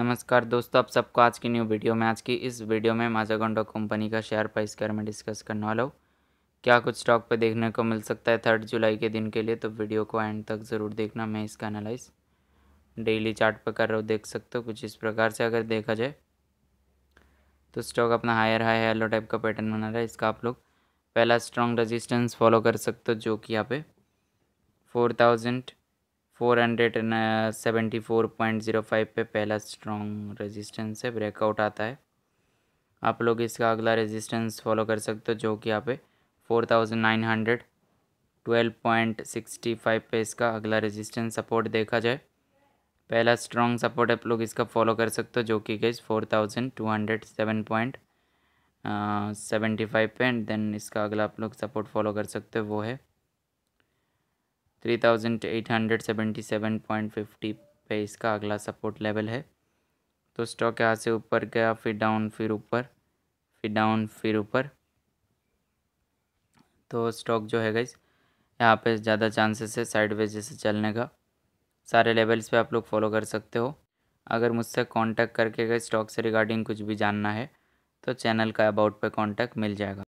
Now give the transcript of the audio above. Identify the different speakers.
Speaker 1: नमस्कार दोस्तों आप सबको आज की न्यू वीडियो में आज की इस वीडियो में माजागोंडो कंपनी का शेयर प्राइस के बारे में डिस्कस करने वाला हूँ क्या कुछ स्टॉक पे देखने को मिल सकता है थर्ड जुलाई के दिन के लिए तो वीडियो को एंड तक ज़रूर देखना मैं इसका एनालाइज डेली चार्ट पर कर रहा हूँ देख सकते हो कुछ इस प्रकार से अगर देखा जाए तो स्टॉक अपना हायर हाई हेलो टाइप का पैटर्न बना रहा है इसका आप लोग पहला स्ट्रॉन्ग रजिस्टेंस फॉलो कर सकते हो जो कि यहाँ पे four thousand four hundred seventy four point zero five पे पहला स्ट्रॉन्ग रेजिस्टेंस है ब्रेकआउट आता है आप लोग इसका अगला रेजिस्टेंस फॉलो कर सकते हो जो कि यहाँ पे four thousand nine hundred twelve point sixty five पे इसका अगला रेजिस्टेंस सपोर्ट देखा जाए पहला स्ट्रॉन्ग सपोर्ट आप लोग इसका फॉलो कर सकते हो जो कि गई four thousand two hundred seven point seventy five पे एंड देन इसका अगला आप लोग सपोर्ट फॉलो कर सकते हो वो है three thousand eight hundred seventy seven point fifty पे इसका अगला सपोर्ट लेवल है तो स्टॉक यहाँ से ऊपर गया फिर डाउन फिर ऊपर फिर डाउन फिर ऊपर तो स्टॉक जो है गई यहाँ पे ज़्यादा चांसेस है साइडवेज जैसे चलने का सारे लेवल्स पे आप लोग फॉलो कर सकते हो अगर मुझसे कांटेक्ट करके गए स्टॉक से रिगार्डिंग कुछ भी जानना है तो चैनल का अबाउट पे कांटेक्ट मिल जाएगा